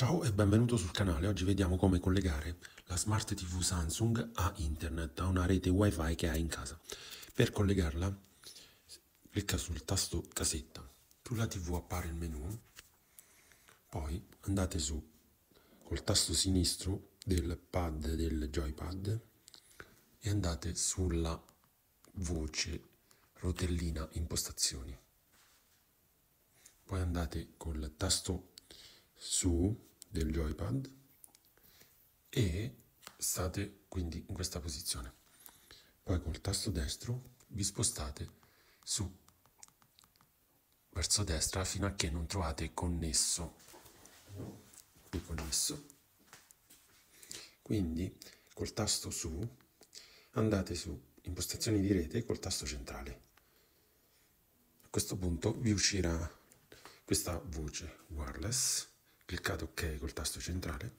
Ciao e benvenuto sul canale, oggi vediamo come collegare la Smart TV Samsung a internet, a una rete wifi che hai in casa. Per collegarla clicca sul tasto casetta, sulla TV appare il menu, poi andate su col tasto sinistro del pad del joypad e andate sulla voce rotellina impostazioni. Poi andate col tasto su del joypad e state quindi in questa posizione. Poi col tasto destro vi spostate su verso destra fino a che non trovate connesso. Qui connesso. Quindi col tasto su andate su impostazioni di rete col tasto centrale. A questo punto vi uscirà questa voce wireless cliccate ok col tasto centrale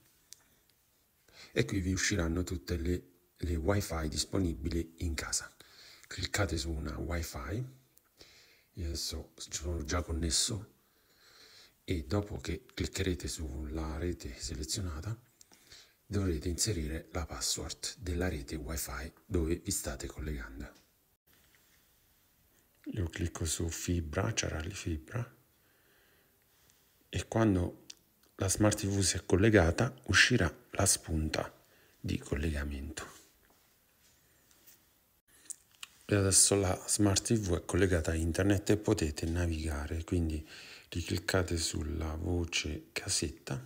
e qui vi usciranno tutte le, le wifi disponibili in casa cliccate su una wifi io adesso sono già connesso e dopo che cliccherete sulla rete selezionata dovrete inserire la password della rete wifi dove vi state collegando io clicco su fibra c'era la fibra e quando la Smart TV si è collegata, uscirà la spunta di collegamento. E adesso la Smart TV è collegata a internet e potete navigare, quindi ricliccate sulla voce casetta,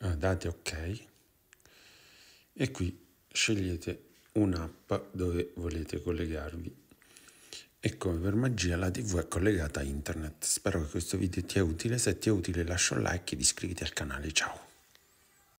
eh, date ok e qui scegliete un'app dove volete collegarvi e come per magia la tv è collegata a internet. Spero che questo video ti è utile, se ti è utile lascia un like ed iscriviti al canale, ciao!